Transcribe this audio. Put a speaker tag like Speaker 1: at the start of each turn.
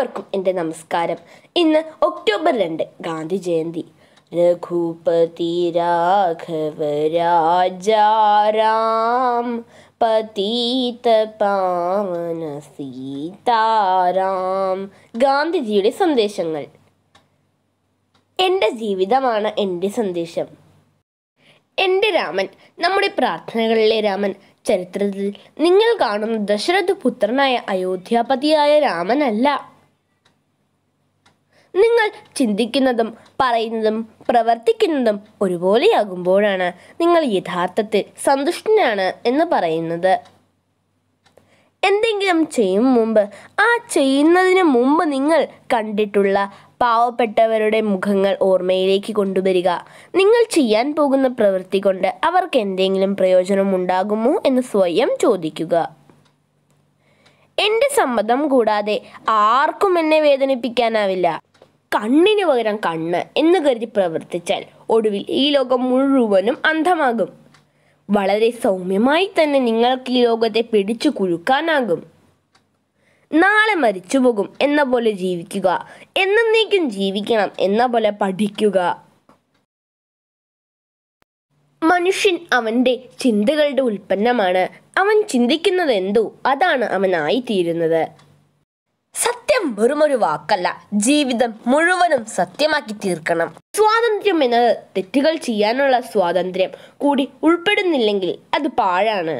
Speaker 1: എല്ലാവർക്കും എൻ്റെ നമസ്കാരം ഇന്ന് ഒക്ടോബർ രണ്ട് ഗാന്ധി ജയന്തി രഘുപതി രാഘവ രാജാരാം പതീത പാവന സീതാരാം ഗാന്ധിജിയുടെ സന്ദേശങ്ങൾ എൻ്റെ ജീവിതമാണ് എൻ്റെ സന്ദേശം എൻ്റെ രാമൻ നമ്മുടെ പ്രാർത്ഥനകളിലെ രാമൻ ചരിത്രത്തിൽ നിങ്ങൾ കാണുന്ന ദശരഥ പുത്രനായ അയോധ്യാപതിയായ രാമനല്ല നിങ്ങൾ ചിന്തിക്കുന്നതും പറയുന്നതും പ്രവർത്തിക്കുന്നതും ഒരുപോലെയാകുമ്പോഴാണ് നിങ്ങൾ യഥാർത്ഥത്തിൽ സന്തുഷ്ടനാണ് എന്ന് പറയുന്നത് എന്തെങ്കിലും ചെയ്യും മുമ്പ് ആ ചെയ്യുന്നതിന് മുമ്പ് നിങ്ങൾ കണ്ടിട്ടുള്ള പാവപ്പെട്ടവരുടെ മുഖങ്ങൾ ഓർമ്മയിലേക്ക് കൊണ്ടുവരിക നിങ്ങൾ ചെയ്യാൻ പോകുന്ന പ്രവൃത്തി കൊണ്ട് അവർക്ക് എന്തെങ്കിലും പ്രയോജനം ഉണ്ടാകുമോ എന്ന് സ്വയം ചോദിക്കുക എൻ്റെ സമ്മതം കൂടാതെ ആർക്കും എന്നെ വേദനിപ്പിക്കാനാവില്ല കണ്ണിന് പകരം കണ്ണ് എന്ന് കരുതി പ്രവർത്തിച്ചാൽ ഒടുവിൽ ഈ ലോകം മുഴുവനും അന്ധമാകും വളരെ സൗമ്യമായി തന്നെ നിങ്ങൾക്ക് ഈ ലോകത്തെ പിടിച്ചു കുഴുക്കാനാകും നാളെ മരിച്ചു പോകും എന്ന പോലെ ജീവിക്കുക എന്നേക്കും ജീവിക്കണം എന്ന പോലെ പഠിക്കുക മനുഷ്യൻ അവൻ്റെ ചിന്തകളുടെ ഉൽപ്പന്നമാണ് അവൻ ചിന്തിക്കുന്നത് എന്തോ അതാണ് അവനായിത്തീരുന്നത് വെറും ഒരു വാക്കല്ല ജീവിതം മുഴുവനും സത്യമാക്കി തീർക്കണം സ്വാതന്ത്ര്യം എന്നത് തെറ്റുകൾ ചെയ്യാനുള്ള സ്വാതന്ത്ര്യം കൂടി ഉൾപ്പെടുന്നില്ലെങ്കിൽ അത് പാഴാണ്